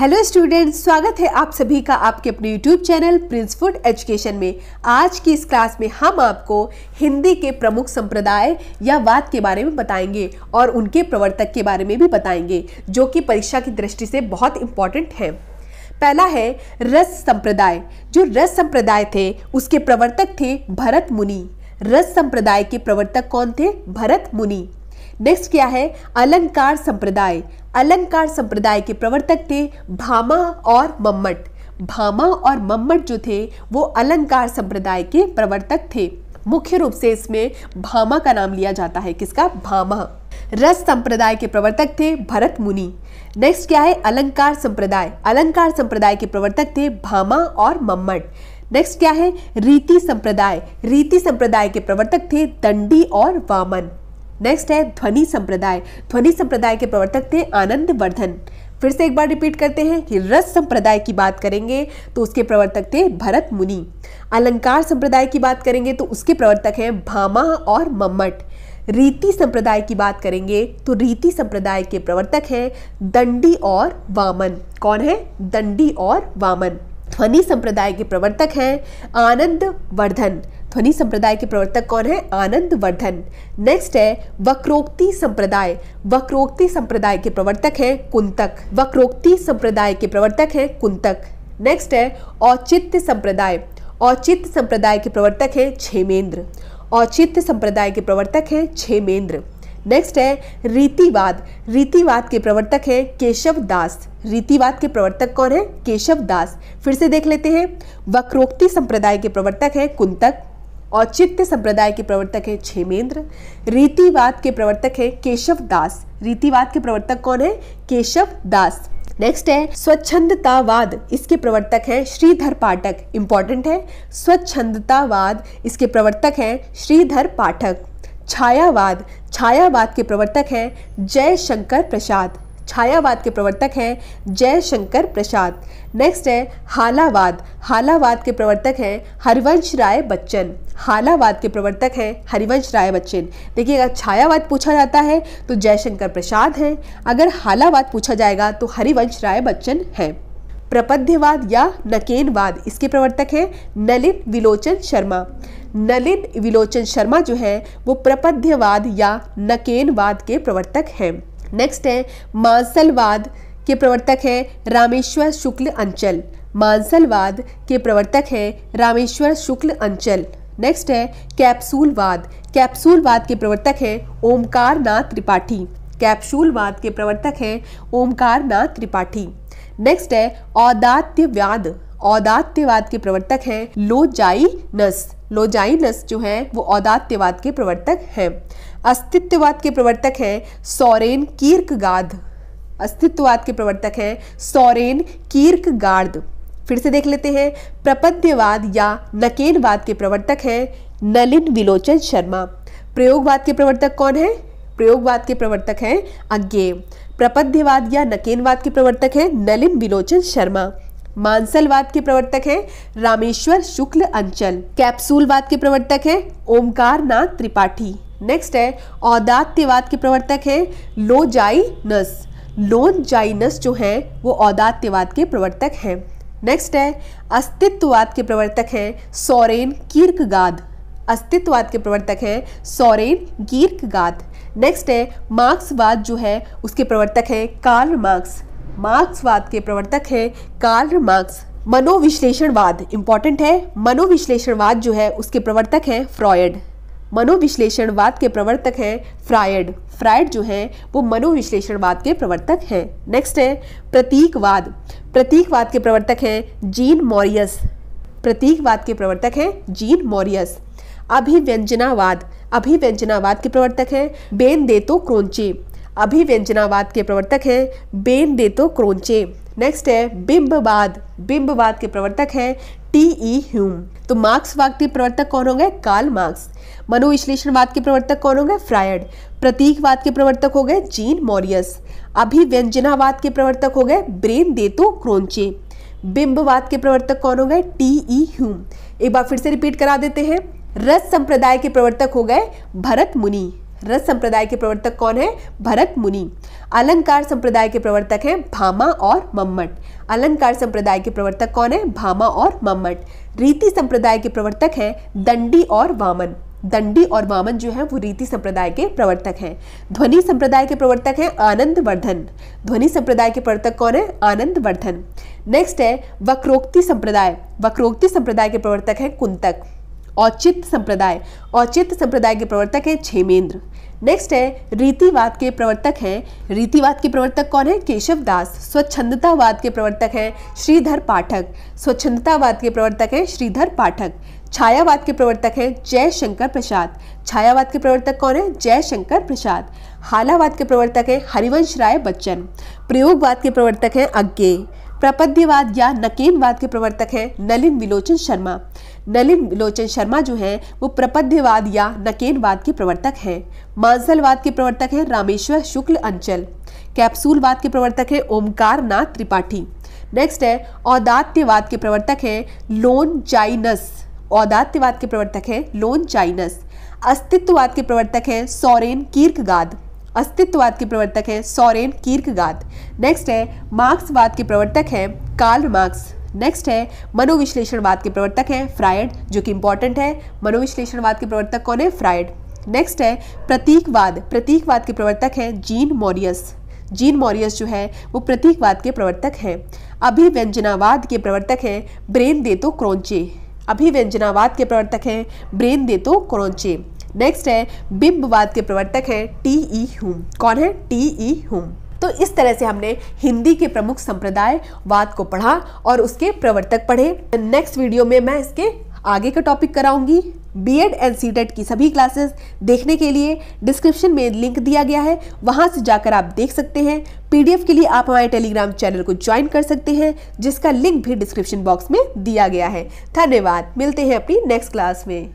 hello students स्वागत है आप सभी का आपके अपने YouTube channel prince food education में आज की इस क्लास में हम आपको हिंदी के प्रमुख संप्रदाय या वाद के बारे में बताएंगे और उनके प्रवर्तक के बारे में भी बताएंगे जो कि परीक्षा की दृष्टि से बहुत इम्पॉर्टेंट हैं पहला है रस संप्रदाय जो रस संप्रदाय थे उसके प्रवर्तक थे भरत मुनि रस संप्रदाय के प्रवर्तक कौन थे भरत मुनि नेक्स्ट क्या है अलंकार संप्रदाय अलंकार संप्रदाय के प्रवर्तक थे भामा और मम्मट भामा और मम्मट जो थे वो अलंकार संप्रदाय के प्रवर्तक थे मुख्य रूप से इसमें भामा का नाम लिया जाता है किसका भामा रस संप्रदाय के प्रवर्तक थे भरत मुनि नेक्स्ट क्या है अलंकार संप्रदाय अलंकार संप्रदाय के प्रवर्तक थे भामा और मम्मट नेक्स्ट क्या है रीति संप्रदाय रीति संप्रदाय के प्रवर्तक थे दंडी और वामन नेक्स्ट है ध्वनि संप्रदाय ध्वनि संप्रदाय के प्रवर्तक थे आनंद वर्धन फिर से एक बार रिपीट करते हैं कि रस संप्रदाय की बात करेंगे तो उसके प्रवर्तक थे भरत मुनि अलंकार संप्रदाय की बात करेंगे तो उसके प्रवर्तक हैं भामा और मम्मट रीति संप्रदाय की बात करेंगे तो रीति संप्रदाय के प्रवर्तक हैं दंडी और वामन कौन है दंडी और वामन ध्वनि संप्रदाय के प्रवर्तक हैं आनंद वर्धन ध्वनि संप्रदाय के प्रवर्तक कौन है आनंद वर्धन नेक्स्ट है वक्रोक्ति संप्रदाय वक्रोक्ति संप्रदाय के प्रवर्तक हैं कुंतक वक्रोक्ति संप्रदाय के प्रवर्तक हैं कुंतक नेक्स्ट है औचित्य संप्रदाय औचित्य संप्रदाय के प्रवर्तक हैं छेमेंद्र औचित्य संप्रदाय के प्रवर्तक हैं छेमेंद्र नेक्स्ट है रीतिवाद रीतिवाद के प्रवर्तक हैं केशव दास रीतिवाद के प्रवर्तक कौन है केशव दास फिर से देख लेते हैं वक्रोक्ति संप्रदाय के प्रवर्तक हैं कुंतक औचित्य संप्रदाय के प्रवर्तक हैं छेमेंद्र रीतिवाद के प्रवर्तक हैं केशव दास रीतिवाद के प्रवर्तक कौन है केशव दास नेक्स्ट है स्वच्छंदतावाद इसके प्रवर्तक हैं श्रीधर पाठक इंपॉर्टेंट है स्वच्छंदतावाद इसके प्रवर्तक हैं श्रीधर पाठक छायावाद छायावाद के प्रवर्तक हैं जयशंकर प्रसाद छायावाद के प्रवर्तक हैं जयशंकर प्रसाद नेक्स्ट है हालावाद हालावाद के प्रवर्तक हैं हरिवंश राय बच्चन हालावाद के प्रवर्तक हैं हरिवंश राय बच्चन देखिए अगर छायावाद पूछा जाता है तो जयशंकर प्रसाद हैं अगर हालावाद पूछा जाएगा तो हरिवंश राय बच्चन हैं प्रपद्यवाद या नकेनवाद इसके प्रवर्तक हैं नलिन विलोचन शर्मा नलिन विलोचन शर्मा जो है वो प्रपद्यवाद या नकेनवाद के प्रवर्तक हैं नेक्स्ट है मांसलवाद के प्रवर्तक हैं रामेश्वर शुक्ल अंचल मांसलवाद के प्रवर्तक हैं रामेश्वर शुक्ल अंचल नेक्स्ट है कैप्सूलवाद कैप्सूलवाद के प्रवर्तक हैं ओमकार नाथ त्रिपाठी कैप्सूलवाद के प्रवर्तक हैं ओमकार नाथ त्रिपाठी नेक्स्ट है औदात्यवाद औदात्यवाद के प्रवर्तक हैं लोजाइनस लोजाइनस जो हैं वो औदात्यवाद के प्रवर्तक हैं अस्तित्ववाद के प्रवर्तक हैं सोरेन कीर्कगाद अस्तित्ववाद के प्रवर्तक हैं सोरेन कीर्कगार्द फिर से देख लेते हैं प्रपद्यवाद या नकेनवाद के प्रवर्तक हैं नलिन विलोचन शर्मा प्रयोगवाद के प्रवर्तक कौन है प्रयोगवाद के प्रवर्तक हैं अज्ञे प्रपद्यवाद या नकेनवाद के प्रवर्तक हैं नलिन विलोचन शर्मा मानसलवाद के प्रवर्तक हैं रामेश्वर शुक्ल अंचल कैप्सूलवाद के प्रवर्तक हैं ओमकार नाथ त्रिपाठी नेक्स्ट है औदात्यवाद के प्रवर्तक हैं लोन जाइनस जो हैं वो औदात्यवाद के प्रवर्तक हैं नेक्स्ट है अस्तित्ववाद के प्रवर्तक हैं सोरेन कीर्कगाद अस्तित्ववाद के प्रवर्तक हैं सोरेन गाद नेक्स्ट है मार्क्सवाद जो है उसके प्रवर्तक हैं कार्ल मार्क्स मार्क्सवाद के प्रवर्तक हैं कार्ल मार्क्स मनोविश्लेषणवाद इंपॉर्टेंट है मनोविश्लेषणवाद जो है उसके प्रवर्तक हैं फ्रॉयड मनोविश्लेषणवाद के प्रवर्तक हैं फ्रायड फ्रायड जो हैं वो मनोविश्लेषणवाद के प्रवर्तक हैं नेक्स्ट है प्रतीकवाद प्रतीकवाद के प्रवर्तक हैं जीन मॉरियस प्रतीकवाद के प्रवर्तक हैं जीन मॉरियस अभिव्यंजनावाद अभिव्यंजनावाद के प्रवर्तक हैं बेन देतो क्रोंचे अभिव्यंजनावाद के प्रवर्तक हैं बेन देतो क्रोंचे नेक्स्ट है बिंबवाद बिंबवाद के प्रवर्तक हैं टी ई ह्यूम तो मार्क्सवाद के प्रवर्तक कौन हो गए कार्ल मार्क्स मनोविश्लेषणवाद के प्रवर्तक कौन हो गए फ्रायड प्रतीकवाद के प्रवर्तक हो गए जीन मॉरियस अभिव्यंजनावाद के प्रवर्तक हो गए ब्रेन देतो क्रोंचे बिंबवाद के प्रवर्तक कौन हो गए टी ई ह्यूम एक बार फिर से रिपीट करा देते हैं रस संप्रदाय के प्रवर्तक हो गए भरत मुनि रस संप्रदाय के प्रवर्तक कौन है भरत मुनि अलंकार संप्रदाय के प्रवर्तक हैं भामा और मम्मट अलंकार संप्रदाय के प्रवर्तक कौन है भामा और मम्मट रीति संप्रदाय के प्रवर्तक हैं दंडी और वामन दंडी और वामन जो है वो रीति संप्रदाय के प्रवर्तक हैं ध्वनि संप्रदाय के प्रवर्तक हैं आनंद वर्धन ध्वनि संप्रदाय के प्रवर्तक कौन है आनंद वर्धन नेक्स्ट है वक्रोक्ति संप्रदाय वक्रोक्ति संप्रदाय के प्रवर्तक हैं कुंतक औचित्य संप्रदाय औचित्य संप्रदाय के प्रवर्तक हैं छेमेंद्र नेक्स्ट है रीतिवाद के प्रवर्तक हैं रीतिवाद के प्रवर्तक कौन है केशव दास स्वच्छंदतावाद के प्रवर्तक हैं श्रीधर पाठक स्वच्छंदतावाद के प्रवर्तक हैं श्रीधर पाठक छायावाद के प्रवर्तक हैं जयशंकर प्रसाद छायावाद के प्रवर्तक कौन है जयशंकर प्रसाद हालावाद के प्रवर्तक हैं हरिवंश राय बच्चन प्रयोगवाद के प्रवर्तक हैं अज्ञे प्रपद्यवाद या नकेनवाद के प्रवर्तक हैं नलिन विलोचन शर्मा नलिन विलोचन शर्मा जो हैं वो प्रपद्यवाद या नकेनवाद के प्रवर्तक हैं मांसलवाद के प्रवर्तक हैं रामेश्वर शुक्ल अंचल कैप्सूलवाद के प्रवर्तक हैं ओमकार नाथ त्रिपाठी नेक्स्ट है औदात्यवाद के प्रवर्तक हैं लोन चाइनस औदात्यवाद के प्रवर्तक हैं लोन चाइनस अस्तित्ववाद के प्रवर्तक हैं सौरेन कीर्कगाद अस्तित्ववाद के प्रवर्तक हैं सौरेन कीर्कगाद नेक्स्ट है मार्क्सवाद के प्रवर्तक हैं कार्ल मार्क्स नेक्स्ट है मनोविश्लेषणवाद के प्रवर्तक हैं फ्रायड जो कि इंपॉर्टेंट है मनोविश्लेषणवाद के प्रवर्तक कौन है फ्रायड नेक्स्ट है प्रतीकवाद प्रतीकवाद के प्रवर्तक हैं जीन मॉरियस जीन मॉरियस जो है वो प्रतीकवाद के प्रवर्तक हैं अभिव्यंजनावाद के प्रवर्तक हैं ब्रेन देतो क्रोंचे अभिव्यंजनावाद के प्रवर्तक हैं ब्रेन देतो क्रोंचे नेक्स्ट है बिंबवाद के प्रवर्तक हैं टी ई हूम कौन है टी ई हूम तो इस तरह से हमने हिंदी के प्रमुख संप्रदाय वाद को पढ़ा और उसके प्रवर्तक पढ़े नेक्स्ट वीडियो में मैं इसके आगे का टॉपिक कराऊंगी बी एड एंड सी की सभी क्लासेस देखने के लिए डिस्क्रिप्शन में लिंक दिया गया है वहाँ से जाकर आप देख सकते हैं पीडीएफ के लिए आप हमारे टेलीग्राम चैनल को ज्वाइन कर सकते हैं जिसका लिंक भी डिस्क्रिप्शन बॉक्स में दिया गया है धन्यवाद मिलते हैं अपनी नेक्स्ट क्लास में